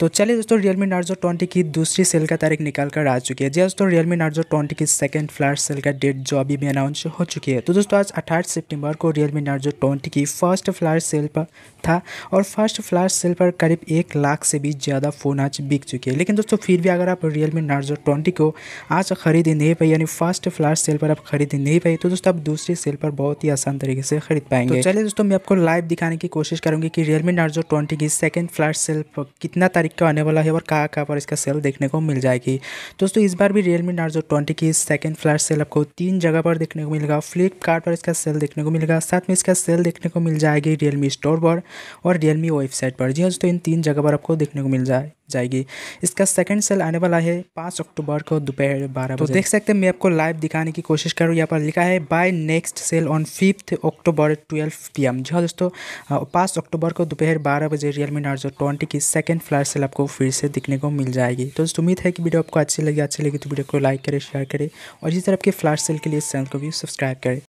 तो चलिए दोस्तों रियलमी नार्जो ट्वेंटी की दूसरी सेल का तारीख निकाल कर आ चुकी है जी हाँ दोस्तों रियलमी नार्जो ट्वेंटी की सेकंड फ्लैश सेल का डेट जो अभी भी अनाउंस हो चुकी है तो दोस्तों आज अट्ठाईस सितंबर को रियलमी नार्जो ट्वेंटी की फर्स्ट फ्लैश सेल पर था और फर्स्ट फ्लैश सेल पर करीब एक लाख से भी ज़्यादा फ़ोन आज बिक चुके हैं लेकिन दोस्तों फिर भी अगर आप रियलमी नार्जो ट्वेंटी को आज खरीद नहीं पाई यानी फर्स्ट फ्लैश सेल पर आप खरीद नहीं पाई तो दोस्तों आप दूसरी सेल पर बहुत ही आसान तरीके से खरीद पाएंगे तो चलिए दोस्तों मैं आपको लाइव दिखाने की कोशिश करूँगी कि रियलमी नार्जो ट्वेंटी की सेकेंड फ्लैश सेल पर कितना तारीख का आने वाला है और कहाँ कहाँ पर इसका सेल देखने को मिल जाएगी दोस्तों इस बार भी रियलमी नार्जो ट्वेंटी की सेकेंड फ्लैश सेल आपको तीन जगह पर देखने को मिलेगा फ्लिपकार्ट पर इसका सेल देखने को मिलेगा साथ में इसका सेल देखने को मिल जाएगी रियलमी स्टोर पर और रियलमी वेबसाइट पर जी हाँ दोस्तों इन तीन जगह पर आपको देखने को मिल जाए जाएगी इसका सेकंड सेल आने वाला है पाँच अक्टूबर को दोपहर बारह तो देख सकते हैं मैं आपको लाइव दिखाने की कोशिश कर रहा हूँ यहाँ पर लिखा है buy next sale on fifth October twelve P M जी हाँ दोस्तों पाँच अक्टूबर को दोपहर बारह बजे रियल मी नार्जो ट्वेंटी की सेकंड फ्लैश सेल आपको फिर से दिखने को मिल जाएगी तो दोस्तों उम्मीद है कि वीडियो आपको अच्छी लगी अच्छी लगी तो वीडियो को लाइक करें शेयर करें और इसी तरह की फ्लैश सेल के लिए इस चैनल को भी सब्सक्राइब करें